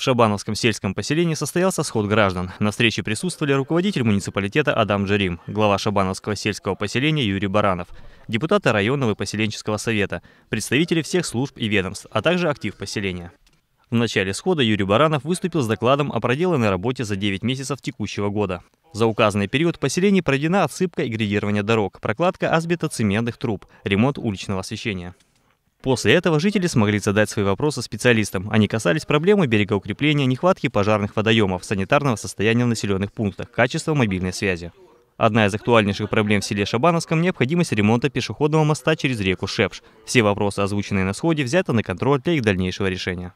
В Шабановском сельском поселении состоялся сход граждан. На встрече присутствовали руководитель муниципалитета Адам Джерим, глава Шабановского сельского поселения Юрий Баранов, депутаты районного и поселенческого совета, представители всех служб и ведомств, а также актив поселения. В начале схода Юрий Баранов выступил с докладом о проделанной работе за 9 месяцев текущего года. За указанный период в поселении проведена отсыпка и грейдирование дорог, прокладка асбетоцементных труб, ремонт уличного освещения. После этого жители смогли задать свои вопросы специалистам. Они касались проблемы берегоукрепления, нехватки пожарных водоемов, санитарного состояния в населенных пунктах, качества мобильной связи. Одна из актуальнейших проблем в селе Шабановском – необходимость ремонта пешеходного моста через реку Шепш. Все вопросы, озвученные на сходе, взяты на контроль для их дальнейшего решения.